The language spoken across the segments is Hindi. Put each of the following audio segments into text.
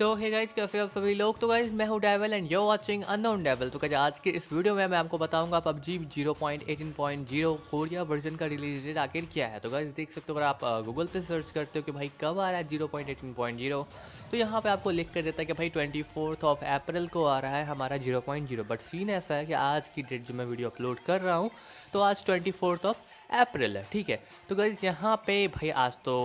तो हे गाइज कैसे आप सभी लोग तो गाइज मैं हूँ Devil and you watching unknown Devil तो गाइज आज के इस वीडियो में मैं आपको बताऊंगा जीरो फोर या वर्जन का रिलीज डेट आखिर क्या है तो गाइज देख सकते हो अगर आप गूगल uh, पे सर्च करते हो कि भाई कब आ रहा है zero point point eighteen zero तो यहाँ पे आपको लिख कर देता है कि भाई ट्वेंटी फोर्थ ऑफ अप्रैल को आ रहा है हमारा zero point zero but scene ऐसा है कि आज की डेट जो मैं वीडियो अपलोड कर रहा हूँ तो आज ट्वेंटी फोर्थ ऑफ अप्रैल है ठीक है तो गाइज यहाँ पे भाई आज तो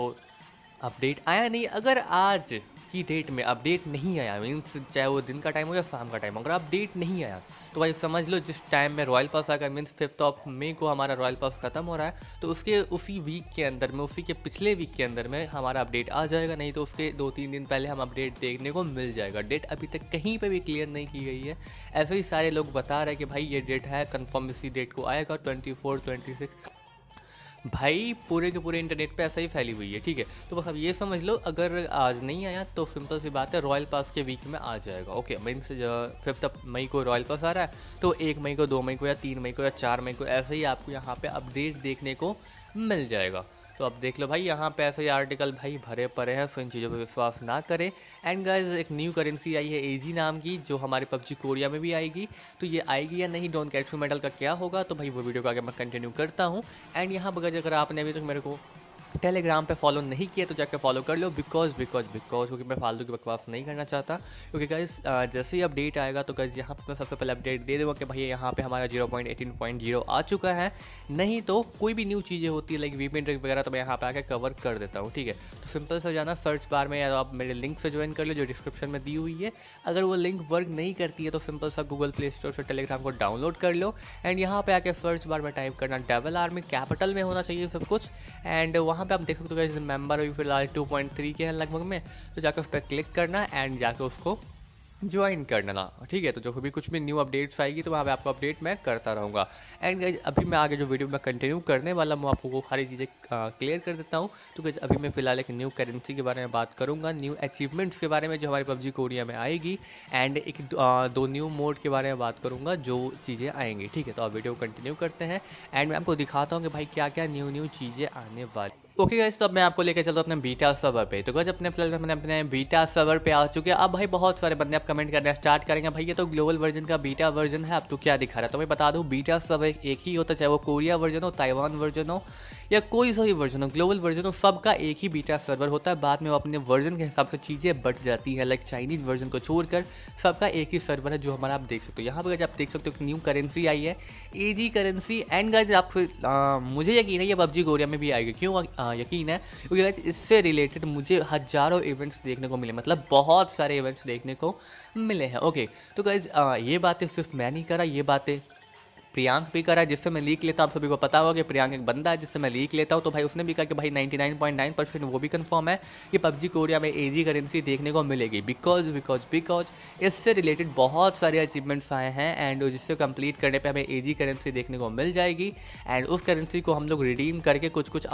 अपडेट आया नहीं अगर आज की डेट में अपडेट नहीं आया मीन्स चाहे वो दिन का टाइम हो या शाम का टाइम हो अगर अपडेट नहीं आया तो भाई समझ लो जिस टाइम में रॉयल पास आ गया मीन्स फिफ्थ ऑफ मे को हमारा रॉयल पास ख़त्म हो रहा है तो उसके उसी वीक के अंदर में उसी के पिछले वीक के अंदर में हमारा अपडेट आ जाएगा नहीं तो उसके दो तीन दिन पहले हम अपडेट देखने को मिल जाएगा डेट अभी तक कहीं पर भी क्लियर नहीं की गई है ऐसे ही सारे लोग बता रहे हैं कि भाई ये डेट है कन्फर्म इसी डेट को आएगा ट्वेंटी फोर ट्वेंटी सिक्स भाई पूरे के पूरे इंटरनेट पे ऐसा ही फैली हुई है ठीक है तो बस अब ये समझ लो अगर आज नहीं आया तो सिंपल सी बात है रॉयल पास के वीक में आ जाएगा ओके जो फिफ्थ मई को रॉयल पास आ रहा है तो एक मई को दो मई को या तीन मई को या चार मई को ऐसे ही आपको यहाँ पर अपडेट देखने को मिल जाएगा तो अब देख लो भाई यहाँ पे ऐसे आर्टिकल भाई भरे पड़े हैं सो तो इन चीज़ों पर विश्वास ना करें एंड गाइज एक न्यू करेंसी आई है एजी नाम की जो हमारे पबजी कोरिया में भी आएगी तो ये आएगी या नहीं डॉन कैशू मेडल का क्या होगा तो भाई वो वीडियो को आगे मैं कंटिन्यू करता हूँ एंड यहाँ पर अगर आपने अभी तक तो मेरे को टेलीग्राम पे फॉलो नहीं किया तो जाकर फॉलो कर लो बिकॉज बिकॉज बिकॉज क्योंकि मैं फालतू की बकवास नहीं करना चाहता क्योंकि गाइज जैसे ही अपडेट आएगा तो गाइज यहाँ पर मैं सबसे पहले अपडेट दे दूँगा कि भाई यहाँ पे हमारा zero point eighteen point zero आ चुका है नहीं तो कोई भी न्यू चीज़ें होती है लाइक वीपिन ड्रिंक वगैरह तो मैं यहाँ पर आकर कवर कर देता हूँ ठीक है तो सिंपल से जाना सर्च बार में या तो आप मेरे लिंक से ज्वाइन कर लो जो डिस्क्रिप्शन में दी हुई है अगर वो लिंक वर्क नहीं करती है तो सिंपल सा गूगल प्ले स्टोर से टेलीग्राम को डाउनलोड कर लो एंड यहाँ पर आके सर्च बार में टाइप करना डबल आर्मी कैपिटल में होना चाहिए सब कुछ एंड वहाँ यहाँ पे आप देख सकते हो गए मेम्बर अभी फिलहाल टू पॉइंट थ्री के हैं लगभग में तो जाकर उस पर क्लिक करना एंड जाकर उसको ज्वाइन करना था ठीक है तो जो भी कुछ भी न्यू अपडेट्स आएगी तो वहाँ पे आपको अपडेट मैं करता रहूँगा एंड गाइज अभी मैं आगे जो वीडियो में कंटिन्यू करने वाला हूँ आपको वो सारी चीज़ें क्लियर कर देता हूँ तो गाइज अभी मैं फिलहाल एक न्यू करेंसी के बारे में बात करूँगा न्यू अचीवमेंट्स के बारे में जो हमारी पबजी कोरिया में आएगी एंड एक दो न्यू मोड के बारे में बात करूँगा जो चीज़ें आएंगी ठीक है तो आप वीडियो कंटिन्यू करते हैं एंड मैं आपको दिखाता हूँ कि भाई क्या क्या न्यू न्यू चीज़ें आने वाली ओके गाइस तो अब मैं आपको लेकर चलता हूँ अपने बीटा सर्वर पे तो गज अपने फिलहाल मैंने अपने बीटा सर्वर पे आ चुके हैं अब भाई बहुत सारे बंदे आप कमेंट करना स्टार्ट करेंगे भाई ये तो ग्लोबल वर्जन का बीटा वर्जन है अब तो क्या दिखा रहा है तो मैं बता दूँ बीटा सर्वर एक ही होता चाहे वो कोरिया वर्जन हो ताइवान वर्जन हो या कोई सा भी वर्जन हो ग्लोबल वर्जन हो सबका एक ही बीटा सर्वर होता है बाद में वो अपने वर्जन के हिसाब से चीज़ें बट जाती है लाइक चाइनीज वर्जन को छोड़कर सबका एक ही सर्वर है जो हमारा आप देख सकते हो यहाँ पर गज आप देख सकते हो एक न्यू करेंसी आई है ए करेंसी एंड गज आप मुझे यकीन है ये पबजी कोरिया में भी आएगी क्यों हाँ, यकीन है क्योंकि इससे रिलेटेड मुझे हज़ारों इवेंट्स देखने को मिले मतलब बहुत सारे इवेंट्स देखने को मिले हैं ओके तो गाइज हाँ, ये बातें सिर्फ मैं नहीं करा ये बातें प्रियांक भी करा जिससे मैं लीक लेता आप सभी को पता होगा कि प्रियांक एक बंदा है जिससे मैं लीक लेता हूँ तो भाई उसने भी कहा कि भाई 99.9 परसेंट वो भी कंफर्म है कि पबजी कोरिया में एजी करेंसी देखने को मिलेगी बिकॉज बिकॉज बिकॉज इससे रिलेटेड बहुत सारे अचीवमेंट्स आए हैं एंड जिससे कंप्लीट करने पर हमें एजी करेंसी देखने को मिल जाएगी एंड उस करेंसी को हम लोग रिडीम करके कुछ कुछ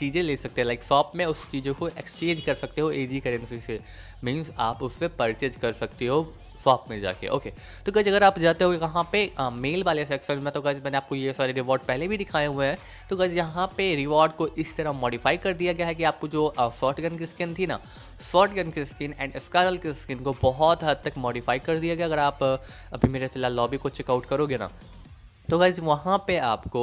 चीज़ें ले सकते हैं लाइक शॉप में उस चीज़ों को एक्सचेंज कर सकते हो एजी करेंसी से मीन्स आप उससे परचेज कर सकते हो स्वाप में जाके ओके तो गज अगर आप जाते हो यहाँ पे आ, मेल वाले सेक्शन में तो गज मैंने आपको ये सारे रिवॉर्ड पहले भी दिखाए हुए हैं तो गज यहाँ पे रिवॉर्ड को इस तरह मॉडिफाई कर दिया गया है कि आपको जो शॉर्ट गन की स्किन थी ना शॉर्ट गन की स्किन एंड स्कारल की स्किन को बहुत हद तक मॉडिफाई कर दिया गया अगर आप अभी मेरे फिलहाल लॉबी को चेकआउट करोगे ना तो गज वहाँ पर आपको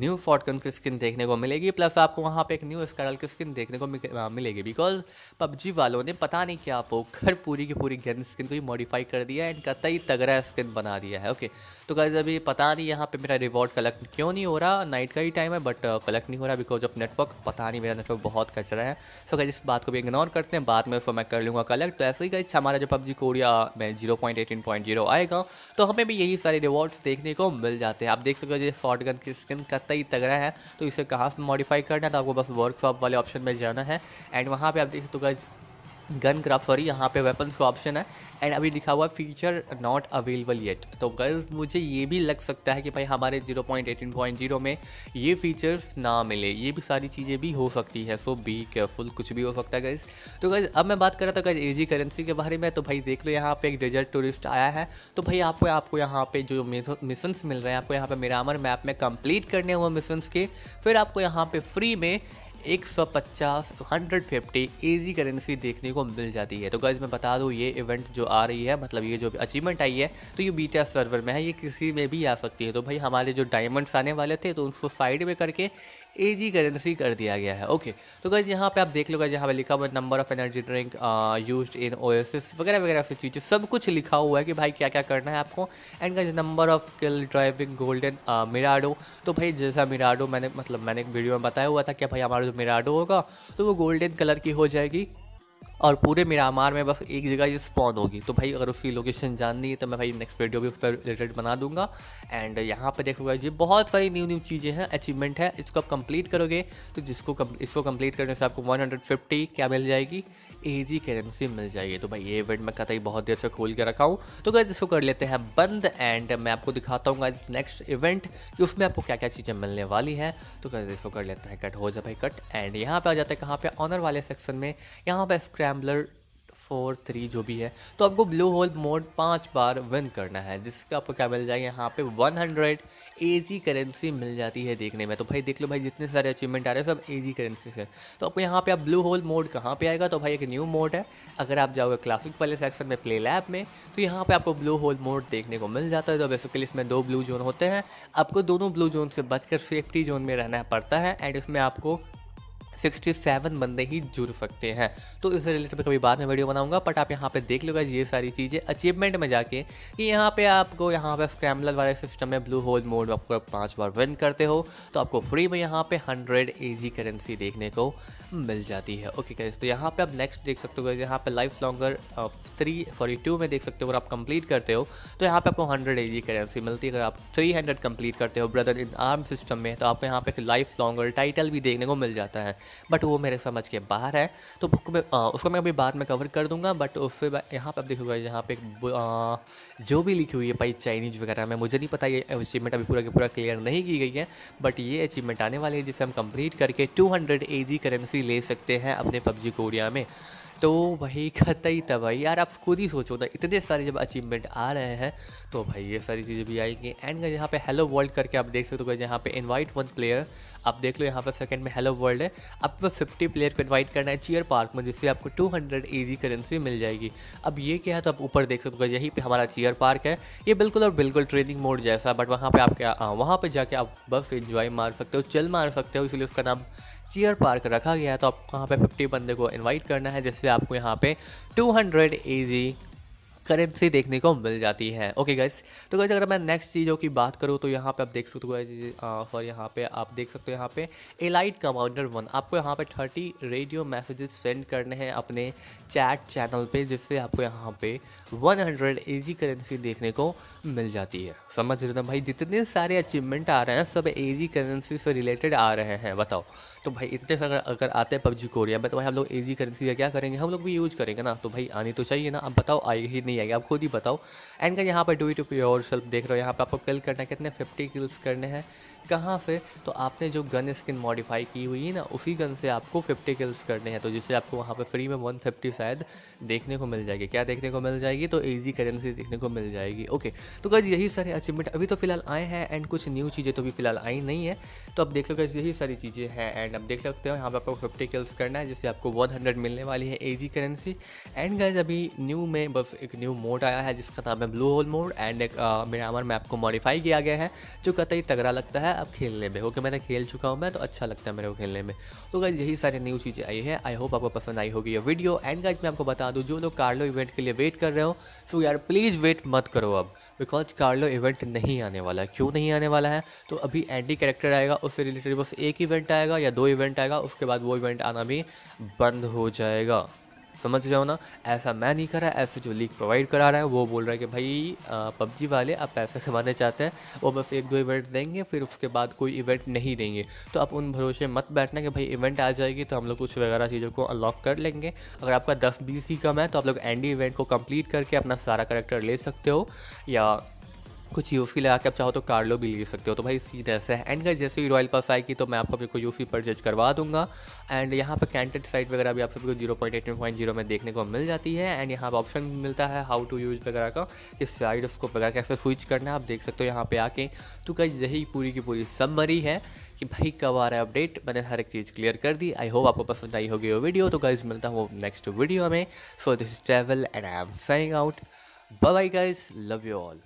न्यू फॉटकन की स्किन देखने को मिलेगी प्लस आपको वहाँ पे एक न्यू स्करल की स्किन देखने को मिलेगी बिकॉज पबजी वालों ने पता नहीं क्या घर पूरी की पूरी गन स्किन को ही मॉडिफाई कर दिया है एंड कतई तगड़ा स्किन बना दिया है ओके तो गाइज अभी पता नहीं यहाँ पे मेरा रिवॉर्ड कलेक्ट क्यों नहीं हो रहा नाइट का ही टाइम है बट कलेक्ट uh, नहीं हो रहा बिकॉज ऑफ नेटवर्क पता नहीं मेरा नेटवर्क बहुत कचरा है सो so, गाइज इस बात को भी इग्नोर करते हैं बाद में उसको मैं कर लूँगा कलेक्ट तो ऐसे ही गाइज हमारा जो पबजी कोरिया में जीरो आएगा तो हमें भी यही सारे रिवॉर्ड्स देखने को मिल जाते हैं आप देख सकते हो जो शॉर्ट गन की स्किन का लगता ही तगड़ा है तो इसे कहाँ से मॉडिफाई करना है तो आपको बस वर्कशॉप वाले ऑप्शन में जाना है एंड वहाँ पर आप देख सकते गन क्राफ्ट सॉरी यहाँ पे वेपन का ऑप्शन है एंड अभी लिखा हुआ फीचर नॉट अवेलेबल येट तो गर्ल्स मुझे ये भी लग सकता है कि भाई हमारे 0.18.0 में ये फीचर्स ना मिले ये भी सारी चीज़ें भी हो सकती है सो बी केयरफुल कुछ भी हो सकता है गर्ल्स तो गर्ल्स अब मैं बात कर रहा था गर्ज एजी करेंसी के बारे में तो भाई देख लो यहाँ पे एक डेजर्ट टूरिस्ट आया है तो भाई आपको आपको यहाँ पे जो मिशन मिल रहे हैं आपको यहाँ पे मेरामर मैप में कंप्लीट करने हुए मिशन के फिर आपको यहाँ पे फ्री में एक सौ पचास हंड्रेड फिफ्टी ईजी करेंसी देखने को मिल जाती है तो गाइज मैं बता दूँ ये इवेंट जो आ रही है मतलब ये जो अचीवमेंट आई है तो ये बीटा सर्वर में है ये किसी में भी आ सकती है तो भाई हमारे जो डायमंड्स आने वाले थे तो उनको साइड में करके ए जी करेंसी कर दिया गया है ओके तो गाइज यहाँ पे आप देख लो यहाँ पे लिखा हुआ number of energy drink use in ओ वगैरह वगैरह ऐसी चीज़ें सब कुछ लिखा हुआ है कि भाई क्या क्या करना है आपको and guys number of kill driving golden Mirado तो भाई जैसा मिराडो मैंने मतलब मैंने एक वीडियो में बताया हुआ था कि भाई हमारा जो मिराडो होगा तो वो गोल्डन कलर की हो जाएगी और पूरे मिरामार में बस एक जगह ये स्पॉन होगी तो भाई अगर उसकी लोकेशन जाननी है तो मैं भाई नेक्स्ट वीडियो भी उस पर रिलेटेड बना दूंगा एंड यहाँ पर देखोगा ये बहुत सारी न्यू न्यू चीज़ें हैं अचीवमेंट है इसको आप कंप्लीट करोगे तो जिसको कम, इसको कंप्लीट करने से आपको 150 क्या मिल जाएगी एजी करेंसी मिल जाएगी तो भाई ये इवेंट मैं कतई बहुत देर से खोल के रखा हूँ तो गैस इसको कर लेते हैं बंद एंड मैं आपको दिखाता हूँ इस नेक्स्ट इवेंट कि उसमें आपको क्या क्या चीज़ें मिलने वाली हैं तो गैस इसको कर लेते हैं कट हो जाए भाई कट एंड यहाँ पर आ जाता है कहाँ पर ऑनर वाले सेक्शन में यहाँ पर स्क्रैप स्क्रैम्बलर फोर थ्री जो भी है तो आपको ब्लू होल मोड पाँच बार विन करना है जिसका आपको क्या मिल जाएगा यहाँ पे 100 हंड्रेड ए जी करेंसी मिल जाती है देखने में तो भाई देख लो भाई जितने सारे अचीवमेंट आ रहे हैं सब ए करेंसी से तो आपको यहाँ पे आप ब्लू होल मोड कहाँ पे आएगा तो भाई एक न्यू मोड है अगर आप जाओगे क्लासिक वाले सेक्शन में प्ले लैब में तो यहाँ पर आपको ब्लू होल मोड देखने को मिल जाता है तो बेसिकली इसमें दो ब्लू जोन होते हैं आपको दोनों ब्लू जोन से बचकर सेफ्टी जोन में रहना पड़ता है एंड इसमें आपको 67 बंदे ही जुड़ सकते हैं तो इस रिलेटेड कभी बाद में वीडियो बनाऊंगा बट आप यहाँ पे देख लोगा ये सारी चीज़ें अचीवमेंट में जाके कि यहाँ पे आपको यहाँ पे स्क्रैम्बलर वाले सिस्टम में ब्लू होल मोड में आपको पाँच बार विन करते हो तो आपको फ्री में यहाँ पे हंड्रेड ए करेंसी देखने को मिल जाती है ओके कैसे तो यहाँ पर आप नेक्स्ट देख सकते हो यहाँ पर life longer three sorry two में देख सकते हो अगर आप कंप्लीट करते हो तो यहाँ पर आपको हंड्रेड ए करेंसी मिलती है अगर आप थ्री हंड्रेड कंप्लीट करते हो ब्रदर इन आर्म सिस्टम में तो आपको यहाँ पर लाइफ लॉन्गर टाइटल भी देखने को मिल जाता है बट वो मेरे समझ के बाहर है तो बुक में आ, उसको मैं अभी बाद में कवर कर दूंगा बट उससे यहाँ पर आप देखोगे यहाँ पे आ, जो भी लिखी हुई है भाई चाइनीज वगैरह में मुझे नहीं पता ये अचीवमेंट अभी पूरा के पूरा क्लियर नहीं की गई है बट ये अचीवमेंट आने वाली है जिसे हम कंप्लीट करके टू हंड्रेड करेंसी ले सकते हैं अपने पबजी कोरिया में तो भाई ही था भाई यार आप खुद ही सोचो ना इतने सारे जब अचीवमेंट आ रहे हैं तो भाई ये सारी चीज़ें भी आएंगी एंड यहाँ पे हेलो वर्ल्ड करके आप देख सकते हो तो यहाँ पे इनवाइट वन प्लेयर आप देख लो यहाँ पर सेकंड में हेलो वर्ल्ड है आपको फिफ्टी प्लेयर को इन्वाइट करना है चीयर पार्क में जिससे आपको टू हंड्रेड करेंसी मिल जाएगी अब ये क्या है तो आप ऊपर देख सकते हो यहीं पे हमारा चीयर पार्क है ये बिल्कुल और बिल्कुल ट्रेनिंग मोड जैसा बट वहाँ पर आप क्या हाँ, वहाँ पर जाके आप बस इंजॉय मार सकते हो चल मार सकते हो इसलिए उसका नाम चेयर पार्क रखा गया है तो आपको यहाँ पे 50 बंदे को इनवाइट करना है जिससे आपको यहाँ पे 200 हंड्रेड करेंसी देखने को मिल जाती है ओके गैस तो गैस अगर मैं नेक्स्ट चीज़ों की बात करूँ तो यहाँ पे आप देख सकते हो और यहाँ पे आप देख सकते हो यहाँ पे एलाइट कमांडर वन आपको यहाँ पे थर्टी रेडियो मैसेजेस सेंड करने हैं अपने चैट चैनल पे जिससे आपको यहाँ पे 100 हंड्रेड एजी करेंसी देखने को मिल जाती है समझ रहे हो भाई जितने सारे अचीवमेंट आ रहे हैं सब एजी करेंसी से रिलेटेड आ रहे हैं बताओ तो भाई इतने अगर अगर आते हैं पबजी कोरिया में तो भाई हम लोग एजी करेंसी का क्या करेंगे हम लोग भी यूज़ करेंगे ना तो भाई आनी तो चाहिए ना आप बताओ आएगी ही नहीं आएगी आप खुद ही बताओ एंड का यहाँ पर डू इट प्योर सेल्फ देख रहे हो यहाँ पर आपको किल करना है कितने फिफ्टी किल्स करने हैं कहाँ से तो आपने जो गन स्किन मॉडिफाई की हुई है ना उसी गन से आपको 50 किल्स करने हैं तो जिससे आपको वहाँ पे फ्री में 150 शायद देखने को मिल जाएगी क्या देखने को मिल जाएगी तो ईजी करेंसी देखने को मिल जाएगी ओके तो गज यही सारे अचीवमेंट अभी तो फिलहाल आए हैं एंड कुछ न्यू चीज़ें तो भी फिलहाल आई नहीं है तो अब देख लो गज यही सारी चीज़ें हैं एंड अब देख सकते हो यहाँ पर आपको फिफ्टी किल्स करना है जिससे आपको वन हंड्रेड मिलने वाली है ईजी करेंसी एंड गज अभी न्यू में बस एक न्यू मोड आया है जिसका नाम है ब्लू होल मोड एंड एक मेरा में आपको मॉडिफाई किया गया है जो कतई तगड़ा लगता है अब खेलने में ओके मैंने खेल चुका हूँ मैं तो अच्छा लगता है मेरे को खेलने में तो गाइज यही सारी न्यू चीज़ें आई है आई होप आपको पसंद आई होगी ये वीडियो एंड गाइज मैं आपको बता दूँ जो लोग कार्लो इवेंट के लिए वेट कर रहे हो सो यार प्लीज़ वेट मत करो अब बिकॉज कार्लो इवेंट नहीं आने वाला है क्यों नहीं आने वाला है तो अभी एंडी कैरेक्टर आएगा उससे रिलेटेड बस एक इवेंट आएगा या दो इवेंट आएगा उसके बाद वो इवेंट आना भी बंद हो जाएगा समझ रहे हो ना ऐसा मैं नहीं करा ऐसे जो लीग प्रोवाइड करा रहा है वो बोल रहा है कि भाई पबजी वाले आप पैसे कमाने चाहते हैं वो बस एक दो इवेंट देंगे फिर उसके बाद कोई इवेंट नहीं देंगे तो आप उन भरोसे मत बैठना कि भाई इवेंट आ जाएगी तो हम लोग कुछ वगैरह चीज़ों को अनलॉक कर लेंगे अगर आपका दस बीस ही कम है तो आप लोग एंडी इवेंट को कम्प्लीट करके अपना सारा करेक्टर ले सकते हो या कुछ यूसी लगा के आप चाहो तो कार्लो भी ले सकते हो तो भाई सीन ऐसा है एंड जैसे ही रॉयल पास आएगी तो मैं आप सभी को यूसी परचेज करवा दूंगा एंड यहाँ पर कैंटेड साइट वगैरह भी आप सबको zero point eighteen point zero में देखने को मिल जाती है एंड यहाँ पर ऑप्शन मिलता है हाउ टू यूज़ वगैरह का कि साइड उसको वगैरह कैसे स्विच करना है आप देख सकते हो यहाँ पर आके तो कई यही पूरी की पूरी समरी है कि भाई कब आ रहा है अपडेट मैंने हर एक चीज़ क्लियर कर दी आई होप आपको पसंद आई होगी वो वीडियो तो गाइज मिलता हूँ नेक्स्ट वीडियो में so this travel and I am signing out bye bye guys love you all